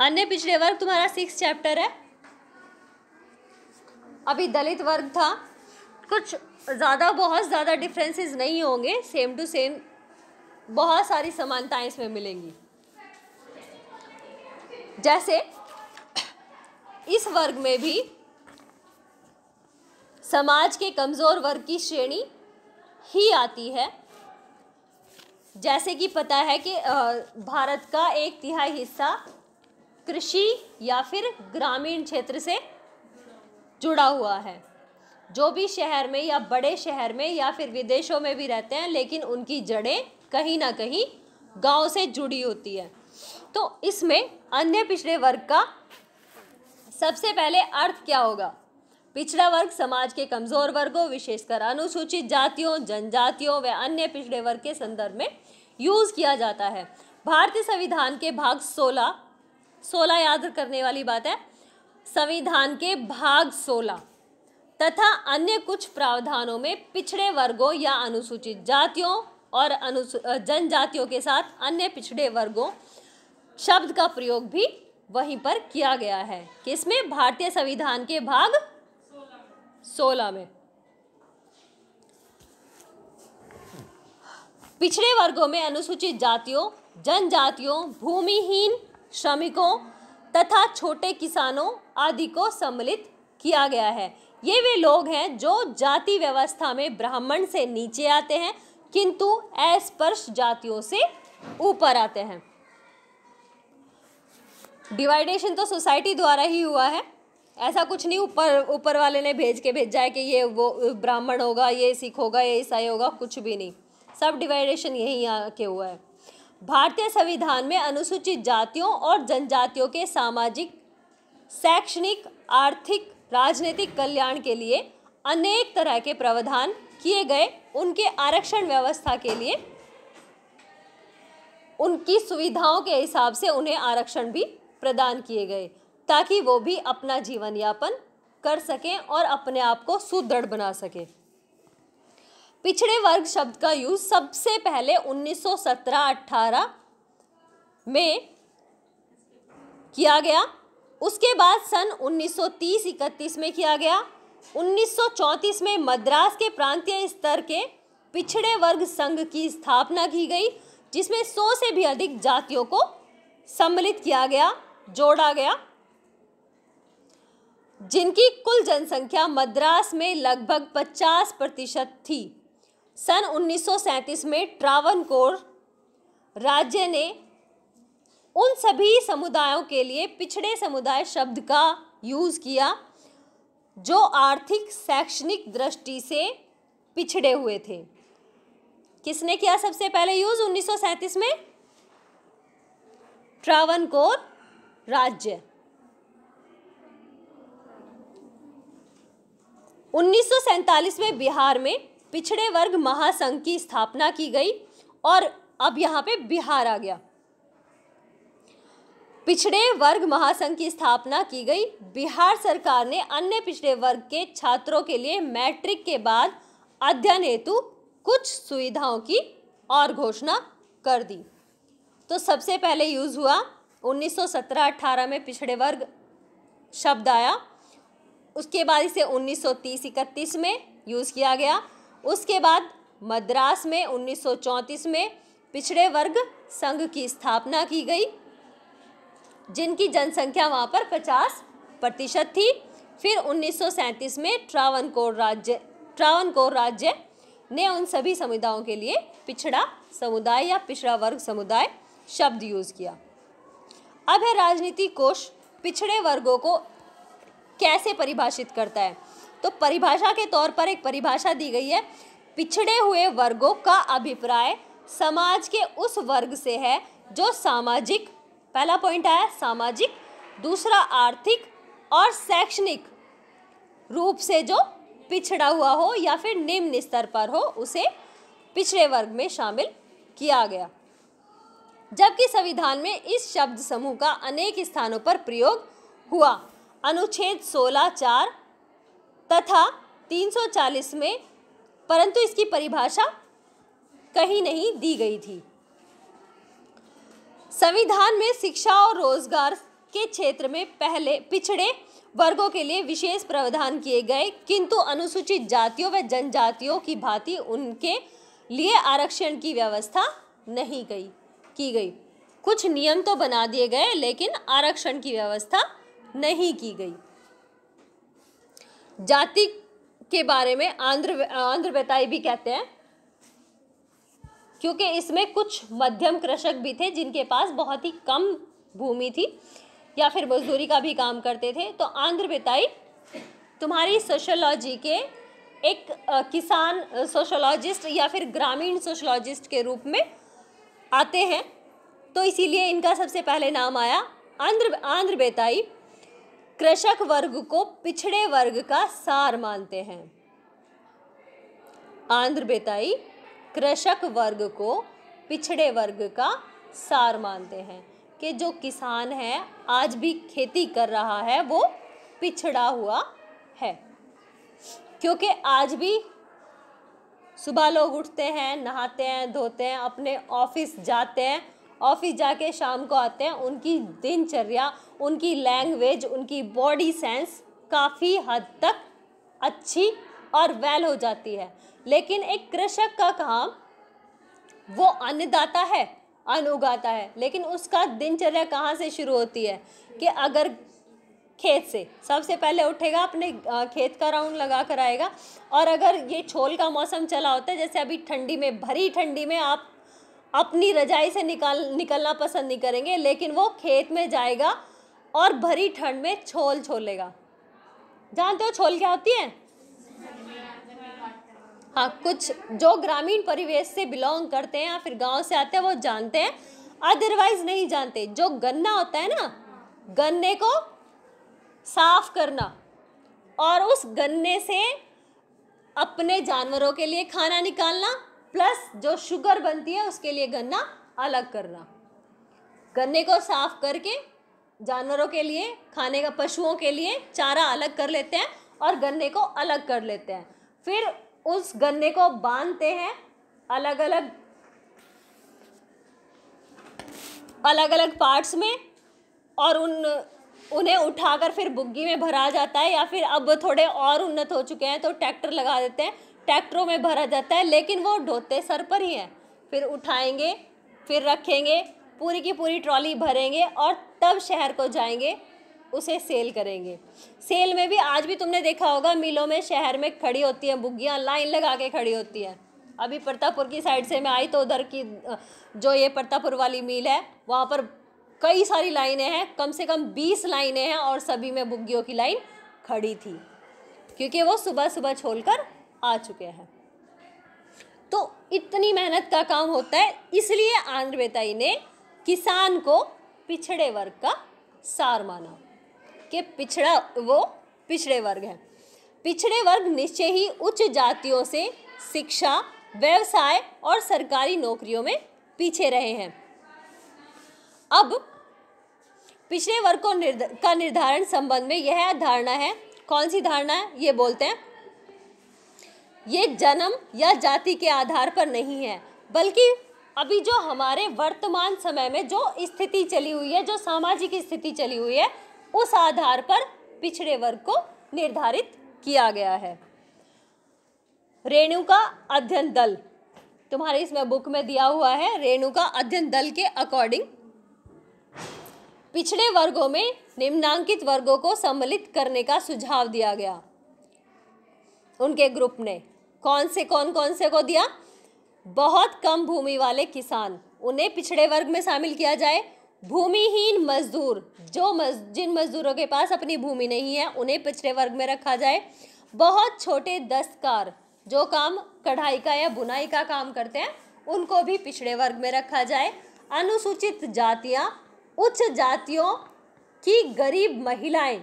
अन्य पिछड़े वर्ग तुम्हारा सिक्स चैप्टर है अभी दलित वर्ग था कुछ ज़्यादा बहुत ज़्यादा डिफरेंसेस नहीं होंगे सेम टू सेम बहुत सारी समानताएं इसमें मिलेंगी जैसे इस वर्ग में भी समाज के कमज़ोर वर्ग की श्रेणी ही आती है जैसे कि पता है कि भारत का एक तिहाई हिस्सा कृषि या फिर ग्रामीण क्षेत्र से जुड़ा हुआ है जो भी शहर में या बड़े शहर में या फिर विदेशों में भी रहते हैं लेकिन उनकी जड़ें कहीं ना कहीं गांव से जुड़ी होती है तो इसमें अन्य पिछड़े वर्ग का सबसे पहले अर्थ क्या होगा पिछड़ा वर्ग समाज के कमजोर वर्गों विशेषकर अनुसूचित जातियों जनजातियों व अन्य पिछड़े वर्ग के संदर्भ में यूज किया जाता है भारतीय संविधान के भाग 16 सोलह याद करने वाली बात है संविधान के भाग सोलह तथा अन्य कुछ प्रावधानों में पिछड़े वर्गों या अनुसूचित जातियों और जनजातियों के साथ अन्य पिछड़े वर्गों शब्द का प्रयोग भी वहीं पर किया गया है किसमें भारतीय संविधान के भाग सोलह में पिछड़े वर्गों में अनुसूचित जातियों जनजातियों भूमिहीन श्रमिकों तथा छोटे किसानों आदि को सम्मिलित किया गया है ये वे लोग हैं जो जाति व्यवस्था में ब्राह्मण से नीचे आते हैं किंतु अस्पर्श जातियों से ऊपर आते हैं डिवाइडेशन तो सोसाइटी द्वारा ही हुआ है ऐसा कुछ नहीं ऊपर ऊपर वाले ने भेज के भेजा है कि ये वो ब्राह्मण होगा ये सिख होगा ये ईसाई होगा कुछ भी नहीं सब डिवाइडेशन यहीं आके हुआ है भारतीय संविधान में अनुसूचित जातियों और जनजातियों के सामाजिक शैक्षणिक आर्थिक राजनीतिक कल्याण के लिए अनेक तरह के प्रावधान किए गए उनके आरक्षण व्यवस्था के लिए उनकी सुविधाओं के हिसाब से उन्हें आरक्षण भी प्रदान किए गए ताकि वो भी अपना जीवन यापन कर सकें और अपने आप को सुदृढ़ बना सकें पिछड़े वर्ग शब्द का यूज सबसे पहले 1917-18 में किया गया उसके बाद सन 1930-31 में किया गया 1934 में मद्रास के प्रांतीय स्तर के पिछड़े वर्ग संघ की स्थापना की गई जिसमें 100 से भी अधिक जातियों को सम्मिलित किया गया जोड़ा गया जिनकी कुल जनसंख्या मद्रास में लगभग 50 प्रतिशत थी सन 1937 में कोर राज्य ने उन सभी समुदायों के लिए पिछड़े समुदाय शब्द का यूज़ किया जो आर्थिक शैक्षणिक दृष्टि से पिछड़े हुए थे किसने किया सबसे पहले यूज़ 1937 में कोर राज्य 1947 में बिहार में पिछड़े वर्ग महासंघ की स्थापना की गई और अब यहाँ पे बिहार आ गया पिछड़े वर्ग महासंघ की स्थापना की गई बिहार सरकार ने अन्य पिछड़े वर्ग के छात्रों के लिए मैट्रिक के बाद अध्ययन हेतु कुछ सुविधाओं की और घोषणा कर दी तो सबसे पहले यूज़ हुआ 1917-18 में पिछड़े वर्ग शब्द आया उसके बाद इसे 1930-31 में यूज़ किया गया उसके बाद मद्रास में 1934 में पिछड़े वर्ग संघ की स्थापना की गई जिनकी जनसंख्या वहाँ पर 50 प्रतिशत थी फिर 1937 में ट्रावनकोर राज्य ट्रावनकोर राज्य ने उन सभी समुदायों के लिए पिछड़ा समुदाय या पिछड़ा वर्ग समुदाय शब्द यूज़ किया अब है राजनीति कोष पिछड़े वर्गों को कैसे परिभाषित करता है तो परिभाषा के तौर पर एक परिभाषा दी गई है पिछड़े हुए वर्गों का अभिप्राय समाज के उस वर्ग से है जो सामाजिक पहला पॉइंट आया सामाजिक दूसरा आर्थिक और शैक्षणिक रूप से जो पिछड़ा हुआ हो या फिर निम्न स्तर पर हो उसे पिछड़े वर्ग में शामिल किया गया जबकि संविधान में इस शब्द समूह का अनेक स्थानों पर प्रयोग हुआ अनुच्छेद सोलह चार तथा 340 में परंतु इसकी परिभाषा कहीं नहीं दी गई थी संविधान में शिक्षा और रोजगार के क्षेत्र में पहले पिछड़े वर्गों के लिए विशेष प्रावधान किए गए किंतु अनुसूचित जातियों व जनजातियों की भांति उनके लिए आरक्षण की व्यवस्था नहीं गई की गई कुछ नियम तो बना दिए गए लेकिन आरक्षण की व्यवस्था नहीं की गई जाति के बारे में आंध्र आंध्र बेताई भी कहते हैं क्योंकि इसमें कुछ मध्यम कृषक भी थे जिनके पास बहुत ही कम भूमि थी या फिर मजदूरी का भी काम करते थे तो आंध्र बेताई तुम्हारी सोशोलॉजी के एक किसान सोशोलॉजिस्ट या फिर ग्रामीण सोशोलॉजिस्ट के रूप में आते हैं तो इसीलिए इनका सबसे पहले नाम आया आंध्र आंध्र बेताई कृषक वर्ग को पिछड़े वर्ग का सार मानते हैं आंध्र बेताई कृषक वर्ग को पिछड़े वर्ग का सार मानते हैं कि जो किसान है आज भी खेती कर रहा है वो पिछड़ा हुआ है क्योंकि आज भी सुबह लोग उठते हैं नहाते हैं धोते हैं अपने ऑफिस जाते हैं ऑफिस जाके शाम को आते हैं उनकी दिनचर्या उनकी लैंग्वेज उनकी बॉडी सेंस काफ़ी हद तक अच्छी और वेल हो जाती है लेकिन एक कृषक का काम वो अन्नदाता है अन्न उगाता है लेकिन उसका दिनचर्या कहाँ से शुरू होती है कि अगर खेत से सबसे पहले उठेगा अपने खेत का राउंड लगा कर आएगा और अगर ये छोल का मौसम चला होता है जैसे अभी ठंडी में भरी ठंडी में आप अपनी रजाई से निकाल निकलना पसंद नहीं करेंगे लेकिन वो खेत में जाएगा और भरी ठंड में छोल छोलेगा जानते हो छोल क्या होती है हाँ कुछ जो ग्रामीण परिवेश से बिलोंग करते हैं या फिर गांव से आते हैं वो जानते हैं अदरवाइज नहीं जानते जो गन्ना होता है ना गन्ने को साफ करना और उस गन्ने से अपने जानवरों के लिए खाना निकालना प्लस जो शुगर बनती है उसके लिए गन्ना अलग करना गन्ने को साफ करके जानवरों के लिए खाने का पशुओं के लिए चारा अलग कर लेते हैं और गन्ने को अलग कर लेते हैं फिर उस गन्ने को बांधते हैं अलग अलग अलग अलग पार्ट्स में और उन उन्हें उठाकर फिर बुग्गी में भरा जाता है या फिर अब थोड़े और उन्नत हो चुके हैं तो ट्रैक्टर लगा देते हैं ट्रैक्टरों में भरा जाता है लेकिन वो ढोते सर पर ही हैं फिर उठाएंगे फिर रखेंगे पूरी की पूरी ट्रॉली भरेंगे और तब शहर को जाएंगे उसे सेल करेंगे सेल में भी आज भी तुमने देखा होगा मिलों में शहर में खड़ी होती हैं बुग्गियाँ लाइन लगा के खड़ी होती हैं अभी प्रतापुर की साइड से मैं आई तो उधर की जो ये प्रतापुर वाली मिल है वहाँ पर कई सारी लाइनें हैं कम से कम बीस लाइनें हैं और सभी में बुग्गियों की लाइन खड़ी थी क्योंकि वो सुबह सुबह छोड़कर आ चुके हैं तो इतनी मेहनत का काम होता है इसलिए आंध्र बेताई ने किसान को पिछड़े वर्ग का सार माना कि पिछड़ा वो पिछड़े वर्ग है पिछड़े वर्ग निश्चय ही उच्च जातियों से शिक्षा व्यवसाय और सरकारी नौकरियों में पीछे रहे हैं अब पिछड़े वर्ग को निर्द का निर्धारण संबंध में यह धारणा है कौन सी धारणा है ये बोलते हैं ये जन्म या जाति के आधार पर नहीं है बल्कि अभी जो हमारे वर्तमान समय में जो स्थिति चली हुई है जो सामाजिक स्थिति चली हुई है उस आधार पर पिछड़े वर्ग को निर्धारित किया गया है रेणु का अध्ययन दल तुम्हारे इसमें बुक में दिया हुआ है रेणु का अध्ययन दल के अकॉर्डिंग पिछड़े वर्गों में निम्नांकित वर्गों को सम्मिलित करने का सुझाव दिया गया उनके ग्रुप ने कौन से कौन कौन से को दिया बहुत कम भूमि वाले किसान उन्हें पिछड़े वर्ग में शामिल किया जाए भूमिहीन मजदूर जो मज, जिन मजदूरों के पास अपनी भूमि नहीं है उन्हें पिछड़े वर्ग में रखा जाए बहुत छोटे दस्तकार जो काम कढ़ाई का या बुनाई का काम करते हैं उनको भी पिछड़े वर्ग में रखा जाए अनुसूचित जातियाँ उच्च जातियों की गरीब महिलाएं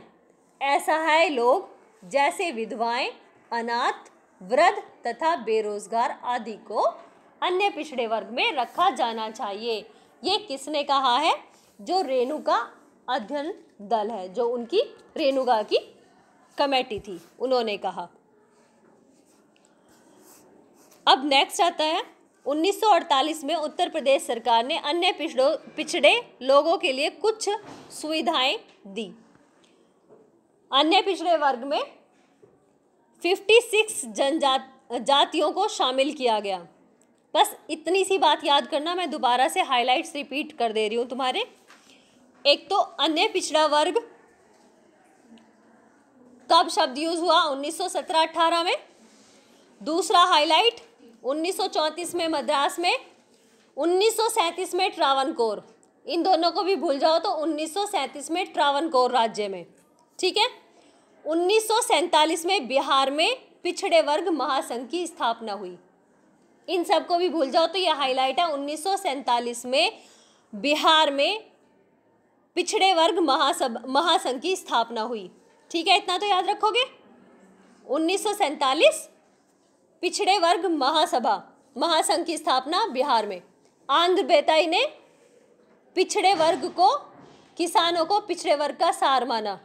असहाय लोग जैसे विधवाएं अनाथ वृद्ध तथा बेरोजगार आदि को अन्य पिछड़े वर्ग में रखा जाना चाहिए ये किसने कहा है जो रेणु का अध्ययन दल है जो उनकी रेणुगा की कमेटी थी उन्होंने कहा अब नेक्स्ट आता है 1948 में उत्तर प्रदेश सरकार ने अन्य पिछड़ो पिछड़े लोगों के लिए कुछ सुविधाएं दी अन्य पिछड़े वर्ग में फिफ्टी सिक्स जनजात जातियों को शामिल किया गया बस इतनी सी बात याद करना मैं दोबारा से हाइलाइट्स रिपीट कर दे रही हूँ तुम्हारे एक तो अन्य पिछड़ा वर्ग कब शब्द यूज हुआ 1917-18 में दूसरा हाईलाइट 1934 में मद्रास में 1937 में ट्रावन इन दोनों को भी भूल जाओ तो 1937 में ट्रावन राज्य में ठीक है उन्नीस में बिहार में पिछड़े वर्ग महासंघ की स्थापना हुई इन सब को भी भूल जाओ तो ये हाईलाइट है उन्नीस में बिहार में पिछड़े वर्ग महासभ महासंघ की स्थापना हुई ठीक है इतना तो याद रखोगे उन्नीस पिछड़े वर्ग महासभा महासंघ की स्थापना बिहार में आंध्र बेताई ने पिछड़े वर्ग को किसानों को पिछड़े वर्ग का सार माना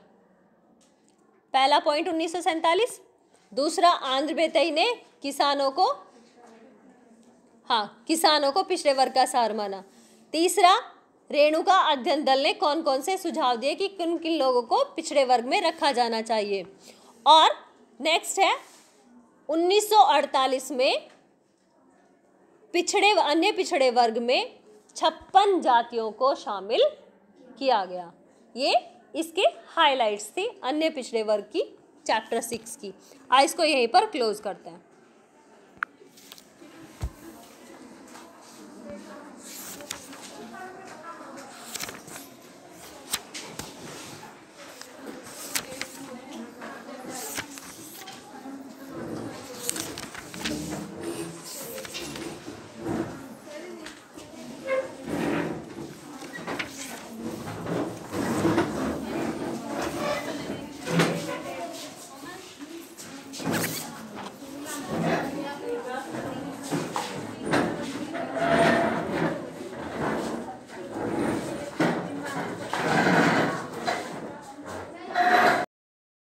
पहला पॉइंट उन्नीस दूसरा आंध्र बेतई ने किसानों को हाँ किसानों को पिछड़े वर्ग का सार माना तीसरा रेणुका अध्ययन दल ने कौन कौन से सुझाव दिए कि किन किन लोगों को पिछड़े वर्ग में रखा जाना चाहिए और नेक्स्ट है 1948 में पिछड़े अन्य पिछड़े वर्ग में छप्पन जातियों को शामिल किया गया ये इसके हाईलाइट्स थी अन्य पिछड़े वर्ग की चैप्टर सिक्स की आज इसको यहीं पर क्लोज करते हैं